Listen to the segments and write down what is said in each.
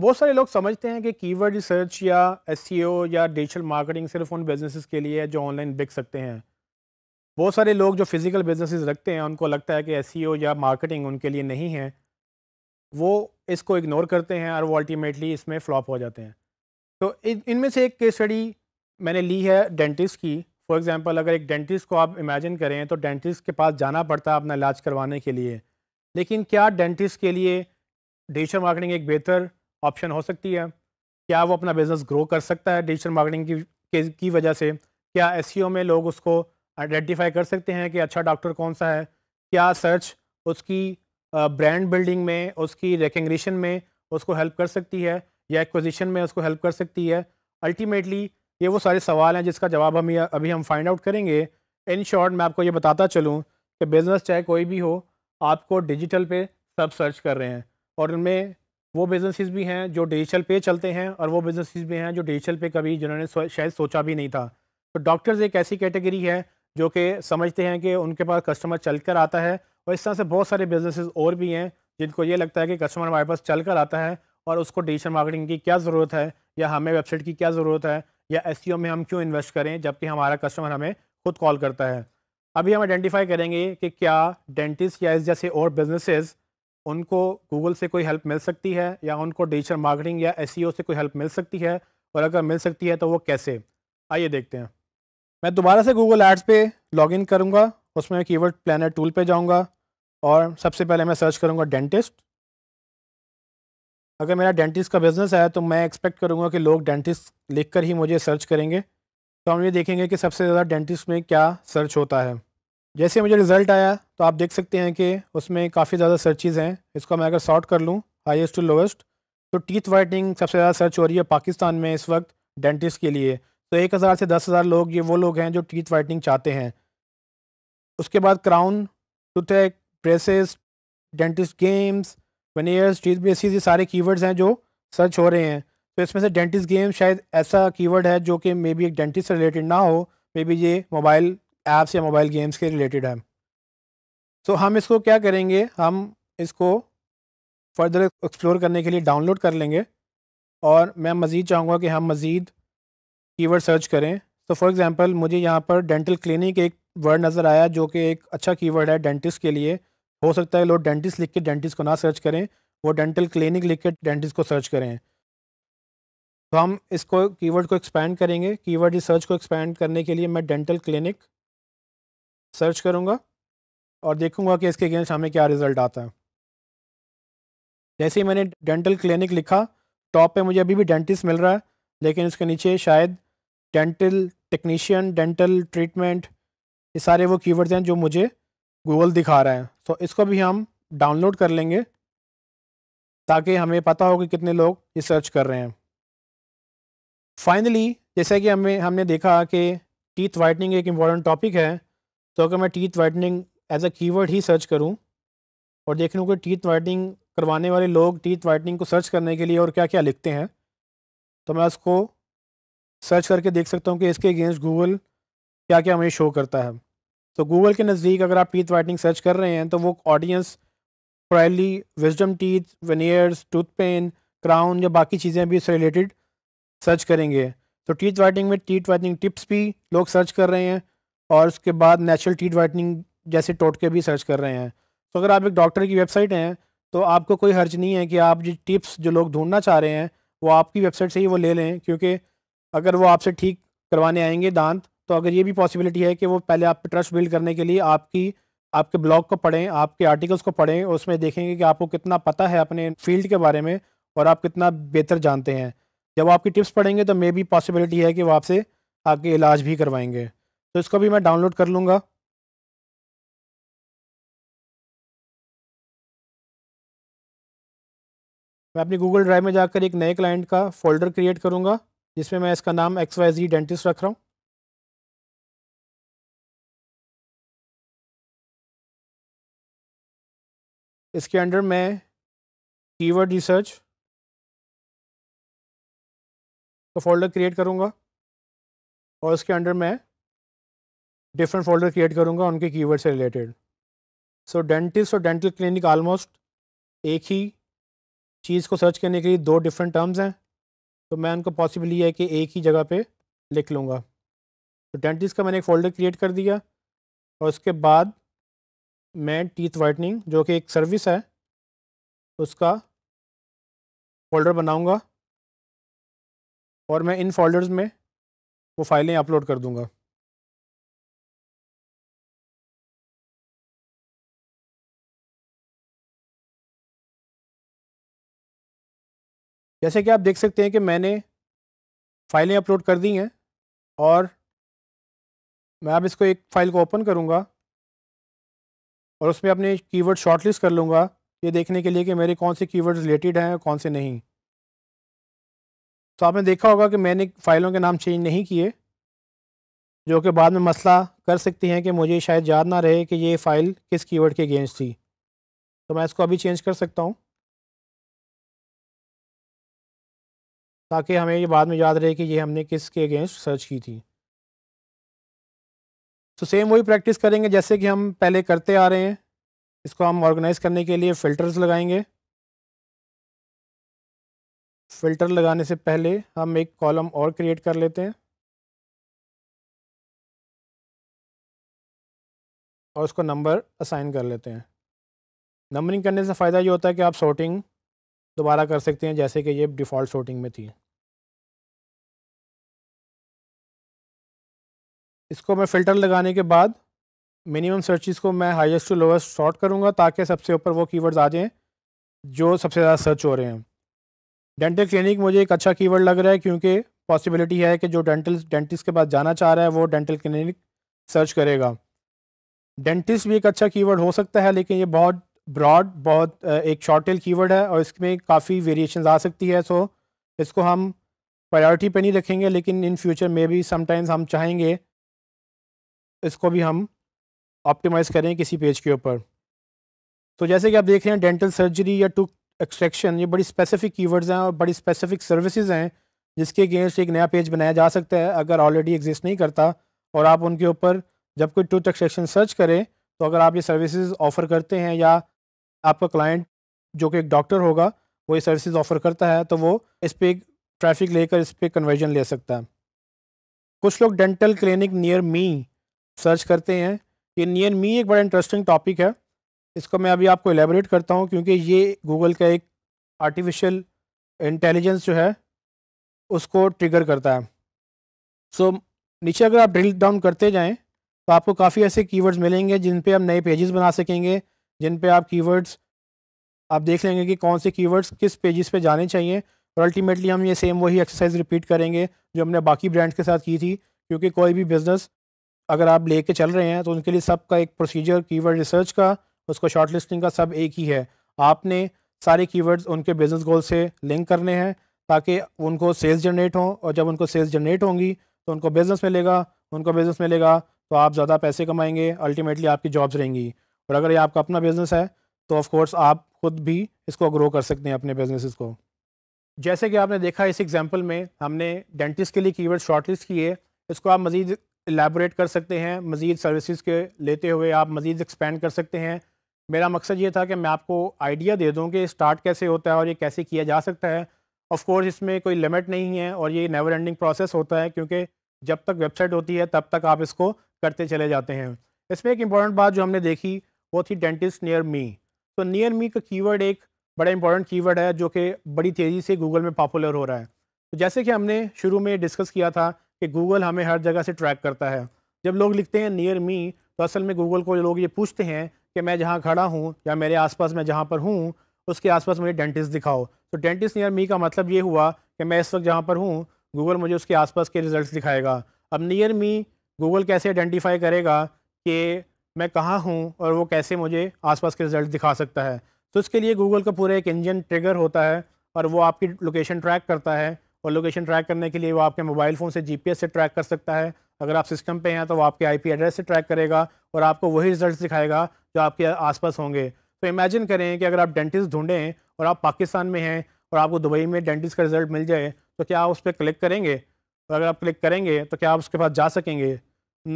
बहुत सारे लोग समझते हैं कि कीवर्ड रिसर्च या एस e या डिजिटल मार्केटिंग सिर्फ उन बिज़नेसेस के लिए है जो ऑनलाइन बिक सकते हैं बहुत सारे लोग जो फिज़िकल बिजनेसेस रखते हैं उनको लगता है कि एस e या मार्केटिंग उनके लिए नहीं है वो इसको इग्नोर करते हैं और वो अल्टीमेटली इसमें फ़्लॉप हो जाते हैं तो इनमें से एक केस स्टडी मैंने ली है डेंटिस्ट की फॉर एग्ज़ाम्पल अगर एक डेंटिस्ट को आप इमेजिन करें तो डेंटिस्ट के पास जाना पड़ता है अपना इलाज करवाने के लिए लेकिन क्या डेंटिस्ट के लिए डिजिटल मार्केटिंग एक बेहतर ऑप्शन हो सकती है क्या वो अपना बिज़नेस ग्रो कर सकता है डिजिटल मार्केटिंग की की वजह से क्या एस e में लोग उसको आइडेंटिफाई कर सकते हैं कि अच्छा डॉक्टर कौन सा है क्या सर्च उसकी ब्रांड बिल्डिंग में उसकी रिकग्निशन में उसको हेल्प कर सकती है या एक्विजिशन में उसको हेल्प कर सकती है अल्टीमेटली ये वो सारे सवाल हैं जिसका जवाब हम अभी हम फाइंड आउट करेंगे इन शॉर्ट मैं आपको ये बताता चलूँ कि बिज़नेस चाहे कोई भी हो आपको डिजिटल पे सब सर्च कर रहे हैं और उनमें वो बिजनेसिस भी हैं जो डिजिटल पे चलते हैं और वो बिजनेसिस भी हैं जो डिजिटल पे कभी जिन्होंने शायद सोचा भी नहीं था तो डॉक्टर्स एक ऐसी कैटेगरी है जो कि समझते हैं कि उनके पास कस्टमर चल कर आता है और इस तरह से बहुत सारे बिजनेसेस और भी हैं जिनको ये लगता है कि कस्टमर हमारे पास चल कर आता है और उसको डिजिटल मार्केटिंग की क्या ज़रूरत है या हमें वेबसाइट की क्या ज़रूरत है या एस e में हम क्यों इन्वेस्ट करें जबकि हमारा कस्टमर हमें खुद कॉल करता है अभी हम आइडेंटिफाई करेंगे कि क्या डेंटिस्ट या इस जैसे और बिजनेसेस उनको गूगल से कोई हेल्प मिल सकती है या उनको डिजिटल मार्केटिंग या एस e से कोई हेल्प मिल सकती है और अगर मिल सकती है तो वो कैसे आइए देखते हैं मैं दोबारा से गूगल एड्स पे लॉगिन करूँगा उसमें मैं कीवर्ड प्लानर टूल पे जाऊँगा और सबसे पहले मैं सर्च करूँगा डेंटिस्ट अगर मेरा डेंटिस्ट का बिज़नेस है तो मैं एक्सपेक्ट करूँगा कि लोग डेंटिस्ट लिख कर ही मुझे सर्च करेंगे तो हम ये देखेंगे कि सबसे ज़्यादा डेंटिस्ट में क्या सर्च होता है जैसे मुझे रिज़ल्ट आया तो आप देख सकते हैं कि उसमें काफ़ी ज़्यादा सर्चेज हैं इसको मैं अगर सॉर्ट कर लूँ हाइस्ट टू लोएस्ट तो टीथ वाइटनिंग सबसे ज़्यादा सर्च हो रही है पाकिस्तान में इस वक्त डेंटिस्ट के लिए तो एक हज़ार से दस हज़ार लोग ये वो लोग हैं जो टीथ वाइटनिंग चाहते हैं उसके बाद crown toothache braces dentist games veneers teeth braces ये सारे कीवर्ड्स हैं जो सर्च हो रहे हैं तो इसमें से डेंटिस्ट गेम्स शायद ऐसा कीवर्ड है जो कि मे बी एक डेंटिस्ट से रिलेटेड ना हो मे बी ये मोबाइल ऐप्स या मोबाइल गेम्स के रिलेटेड हैं सो हम इसको क्या करेंगे हम इसको फर्दर एक्सप्लोर करने के लिए डाउनलोड कर लेंगे और मैं मज़ीद चाहूँगा कि हम मज़ीद कीवर्ड सर्च करें तो फॉर एग्ज़ाम्पल मुझे यहाँ पर डेंटल क्लिनिक एक वर्ड नज़र आया जो कि एक अच्छा कीवर्ड है डेंटिस्ट के लिए हो सकता है लोग डेंटिस्ट लिख के डेंटिस्ट को ना सर्च करें वो डेंटल क्लिनिक लिख के डेंटिस्ट को सर्च करें तो हम इसको कीवर्ड को एक्सपेंड करेंगे कीवर्ड रिसर्च सर्च को एक्सपेंड करने के लिए मैं डेंटल क्लिनिक सर्च करूँगा और देखूँगा कि इसके अगेंस्ट हमें क्या रिज़ल्ट आता है जैसे ही मैंने डेंटल क्लिनिक लिखा टॉप पे मुझे अभी भी डेंटिस्ट मिल रहा है लेकिन उसके नीचे शायद डेंटल टेक्नीशियन डेंटल ट्रीटमेंट ये सारे वो कीवर्ड्स हैं जो मुझे गूगल दिखा रहे हैं सो इसको भी हम डाउनलोड कर लेंगे ताकि हमें पता हो कि कितने लोग ये सर्च कर रहे हैं फाइनली जैसे कि हमें हमने देखा कि टीथ वाइटनिंग एक इम्पॉर्टेंट टॉपिक है तो अगर मैं teeth whitening as a keyword ही सर्च करूँ और देख लूँ कि टीथ वाइटनिंग करवाने वाले लोग टीथ वाइटनिंग को सर्च करने के लिए और क्या क्या लिखते हैं तो मैं उसको सर्च करके देख सकता हूँ कि इसके अगेंस्ट गूगल क्या क्या हमें शो करता है तो गूगल के नज़दीक अगर आप टीथ वाइटनिंग सर्च कर रहे हैं तो वो audience probably wisdom teeth veneers tooth pain crown या बाकी चीज़ें भी इससे रिलेटेड सर्च करेंगे तो टीथ वाइटनिंग में टीथ वाइटनिंग टिप्स भी लोग सर्च कर रहे हैं और उसके बाद नेचुरल टीट वाइटनिंग जैसे टोटके भी सर्च कर रहे हैं तो अगर आप एक डॉक्टर की वेबसाइट हैं तो आपको कोई हर्ज नहीं है कि आप जो टिप्स जो लोग ढूंढना चाह रहे हैं वो आपकी वेबसाइट से ही वो ले लें क्योंकि अगर वो आपसे ठीक करवाने आएंगे दांत तो अगर ये भी पॉसिबिलिटी है कि वो पहले आप ट्रस्ट बिल्ड करने के लिए आपकी आपके ब्लॉग को पढ़ें आपके आर्टिकल्स को पढ़ें और उसमें देखेंगे कि आपको कितना पता है अपने फील्ड के बारे में और आप कितना बेहतर जानते हैं जब आपकी टिप्स पढ़ेंगे तो मे भी पॉसिबिलिटी है कि वो आपसे आपके इलाज भी करवाएंगे तो इसको भी मैं डाउनलोड कर लूँगा मैं अपनी गूगल ड्राइव में जाकर एक नए क्लाइंट का फोल्डर क्रिएट करूँगा जिसमें मैं इसका नाम एक्स वाई जी डेंटिस्ट रख रहा हूँ इसके अंडर मैं कीवर्ड रिसर्च का फोल्डर क्रिएट करूँगा और इसके अंडर मैं डिफरेंट फोल्डर क्रिएट करूँगा उनके कीवर्ड से रिलेटेड सो डेंटिस्ट और डेंटल क्लिनिक आलमोस्ट एक ही चीज़ को सर्च करने के लिए दो डिफरेंट टर्म्स हैं तो मैं उनको पॉसिबल ये है कि एक ही जगह पे लिख लूँगा तो डेंटिस्ट का मैंने एक फ़ोल्डर क्रिएट कर दिया और उसके बाद मैं टीथ वाइटनिंग जो कि एक सर्विस है उसका फ़ोल्डर बनाऊँगा और मैं इन फोल्डर्स में वो फाइलें अपलोड कर दूँगा जैसे कि आप देख सकते हैं कि मैंने फाइलें अपलोड कर दी हैं और मैं अब इसको एक फ़ाइल को ओपन करूँगा और उसमें अपने कीवर्ड शॉर्टलिस्ट कर लूँगा ये देखने के लिए कि मेरे कौन से कीवर्ड रिलेटेड हैं और कौन से नहीं तो आपने देखा होगा कि मैंने फ़ाइलों के नाम चेंज नहीं किए जो कि बाद में मसला कर सकती हैं कि मुझे शायद याद ना रहे कि ये फ़ाइल किस कीवर्ड के अगेंस्ट थी तो मैं इसको अभी चेंज कर सकता हूँ ताकि हमें ये बाद में याद रहे कि ये हमने किसके अगेंस्ट सर्च की थी तो सेम वही प्रैक्टिस करेंगे जैसे कि हम पहले करते आ रहे हैं इसको हम ऑर्गेनाइज करने के लिए फ़िल्टर्स लगाएंगे फ़िल्टर लगाने से पहले हम एक कॉलम और क्रिएट कर लेते हैं और उसको नंबर असाइन कर लेते हैं नंबरिंग करने से फ़ायदा ये होता है कि आप सॉर्टिंग दोबारा कर सकते हैं जैसे कि ये डिफ़ॉल्ट शोटिंग में थी इसको मैं फ़िल्टर लगाने के बाद मिनिमम सर्चिस को मैं हाईएस्ट टू लोवेस्ट शॉर्ट करूंगा ताकि सबसे ऊपर वो कीवर्ड्स आ जाएँ जो सबसे ज़्यादा सर्च हो रहे हैं डेंटल क्लिनिक मुझे एक अच्छा कीवर्ड लग रहा है क्योंकि पॉसिबिलिटी है कि जो डेंटल डेंटिस्ट के पास जाना चाह रहा है वो डेंटल क्लिनिक सर्च करेगा डेंटिस्ट भी एक अच्छा कीवर्ड हो सकता है लेकिन ये बहुत ब्रॉड बहुत एक शॉर्ट टेल कीवर्ड है और इसमें काफ़ी वेरिएशन आ सकती है सो इसको हम प्रायोरिटी पे नहीं रखेंगे लेकिन इन फ्यूचर में भी समटाइम्स हम चाहेंगे इसको भी हम ऑप्टिमाइज़ करें किसी पेज के ऊपर तो जैसे कि आप देख रहे हैं डेंटल सर्जरी या टू एक्सट्रैक्शन ये बड़ी स्पेसिफिक कीवर्ड्स हैं और बड़ी स्पेसिफिक सर्विसेज हैं जिसके अगेंस्ट एक नया पेज बनाया जा सकता है अगर ऑलरेडी एग्जिस्ट नहीं करता और आप उनके ऊपर जब कोई टूथ एक्सट्रैक्शन सर्च करें तो अगर आप ये सर्विसेज ऑफ़र करते हैं या आपका क्लाइंट जो कि एक डॉक्टर होगा वो ये सर्विसेज ऑफर करता है तो वो इस पर ट्रैफिक लेकर इस पर कन्वर्जन ले सकता है कुछ लोग dental clinic near me search करते हैं ये नियर मी एक बड़ा इंटरेस्टिंग टॉपिक है इसको मैं अभी आपको एलेबोरेट करता हूँ क्योंकि ये गूगल का एक आर्टिफिशियल इंटेलिजेंस जो है उसको ट्रिगर करता है सो so, नीचे अगर आप ड्रिल डाउन करते जाएं तो आपको काफ़ी ऐसे कीवर्ड्स मिलेंगे जिन पे हम नए पेजेस बना सकेंगे जिन पे आप कीवर्ड्स आप देख लेंगे कि कौन से कीवर्ड्स किस पेजेस पे जाने चाहिए और अल्टीमेटली हम ये सेम वही एक्सरसाइज रिपीट करेंगे जो हमने बाकी ब्रांड्स के साथ की थी क्योंकि कोई भी बिज़नेस अगर आप कर चल रहे हैं तो उनके लिए का एक प्रोसीजर वर्ड रिसर्च का उसको शॉर्ट लिस्टिंग का सब एक ही है आपने सारे कीवर्ड्स उनके बिज़नेस गोल से लिंक करने हैं ताकि उनको सेल्स जनरेट हों और जब उनको सेल्स जनरेट होंगी तो उनको बिज़नेस मिलेगा उनको बिज़नेस मिलेगा तो आप ज़्यादा पैसे कमाएंगे अल्टीमेटली आपकी जॉब्स रहेंगी और अगर ये आपका अपना बिजनेस है तो ऑफकोर्स आप खुद भी इसको ग्रो कर सकते हैं अपने बिज़नेस को जैसे कि आपने देखा इस एग्जाम्पल में हमने डेंटिस्ट के लिए कीवर्ड शॉर्टलिस्ट किए इसको आप मज़ीद एलेबोरेट कर सकते हैं मज़ीद सर्विसेज के लेते हुए आप मज़ीद एक्सपेंड कर सकते हैं मेरा मकसद ये था कि मैं आपको आइडिया दे दूं कि स्टार्ट कैसे होता है और ये कैसे किया जा सकता है ऑफ कोर्स इसमें कोई लिमिट नहीं है और ये नेवर एंडिंग प्रोसेस होता है क्योंकि जब तक वेबसाइट होती है तब तक आप इसको करते चले जाते हैं इसमें एक इम्पॉर्टेंट बात जो हमने देखी वो थी डेंटिस्ट नियर मी तो नियर मी का कीवर्ड एक बड़ा इंपॉर्टेंट कीवर्ड है जो कि बड़ी तेज़ी से गूगल में पॉपुलर हो रहा है तो जैसे कि हमने शुरू में डिस्कस किया था कि गूगल हमें हर जगह से ट्रैक करता है जब लोग लिखते हैं नियर मी तो असल में गूगल को लोग ये पूछते हैं कि मैं जहाँ खड़ा हूँ या मेरे आसपास मैं जहाँ पर हूँ उसके आसपास मुझे डेंटिस्ट दिखाओ तो डेंटिस्ट नियर मी का मतलब ये हुआ कि मैं इस वक्त जहाँ पर हूँ गूगल मुझे उसके आसपास के रिजल्ट्स दिखाएगा अब नियर मी गूगल कैसे आइडेंटिफाई करेगा कि मैं कहाँ हूँ और वो कैसे मुझे आसपास के रिजल्ट दिखा सकता है तो इसके लिए गूगल का पूरा एक इंजन ट्रिगर होता है और वो आपकी लोकेशन ट्रैक करता है और लोकेशन ट्रैक करने के लिए वो आपके मोबाइल फ़ोन से जीपीएस से ट्रैक कर सकता है अगर आप सिस्टम पे हैं तो वो आपके आईपी एड्रेस से ट्रैक करेगा और आपको वही रिजल्ट दिखाएगा जो आपके आसपास होंगे तो इमेजिन करें कि अगर आप डेंटिस्ट ढूंढें और आप पाकिस्तान में हैं और आपको दुबई में डेंटिस्ट का रिजल्ट मिल जाए तो क्या आप उस पर क्लिक करेंगे और अगर आप क्लिक करेंगे तो क्या आप उसके पास जा सकेंगे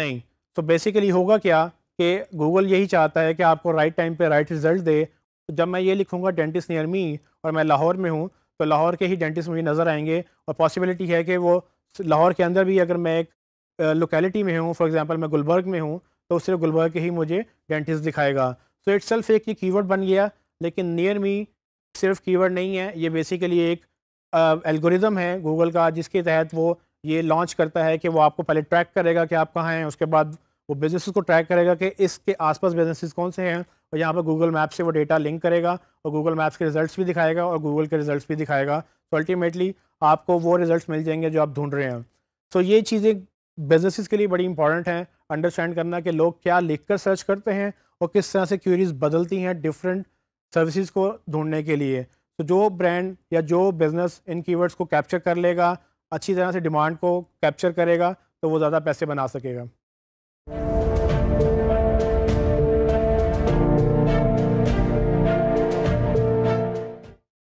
नहीं तो बेसिकली होगा क्या कि गूगल यही चाहता है कि आपको राइट टाइम पे राइट रिजल्ट दे तो जब मैं ये लिखूँगा डेंटिस्ट नियर मी और मैं लाहौर में हूँ तो लाहौर के ही डेंटिस्ट मुझे नज़र आएंगे और पॉसिबिलिटी है कि वो लाहौर के अंदर भी अगर मैं एक लोकेलिटी में हूँ फॉर एग्ज़ाम्पल मैं गुलबर्ग में हूँ तो सिर्फ गुलबर्ग के ही मुझे डेंटिस्ट दिखाएगा सो इट्स सेल्फ एक ये कीवर्ड बन गया लेकिन नियर मी सिर्फ कीवर्ड नहीं है ये बेसिकली एक एल्गोरिदम है गूगल का जिसके तहत वो ये लॉन्च करता है कि वो आपको पहले ट्रैक करेगा कि आप कहाँ हैं उसके बाद वो बिजनेस को ट्रैक करेगा कि इसके आसपास बिजनेसेस कौन से हैं और यहाँ पर गूगल मैप से वो डेटा लिंक करेगा और गूगल मैप्स के रिजल्ट्स भी दिखाएगा और गूगल के रिजल्ट्स भी दिखाएगा तो अल्टीमेटली आपको वो रिजल्ट्स मिल जाएंगे जो आप ढूंढ रहे हैं तो so, ये चीज़ें बिजनेसिस के लिए बड़ी इंपॉर्टेंट हैं अंडरस्टैंड करना कि लोग क्या लिख कर सर्च करते हैं और किस तरह से क्यूरीज बदलती हैं डिफरेंट सर्विसेज को ढूंढने के लिए तो जो ब्रांड या जो बिज़नेस इन कीवर्ड्स को कैप्चर कर लेगा अच्छी तरह से डिमांड को कैप्चर करेगा तो वो ज़्यादा पैसे बना सकेगा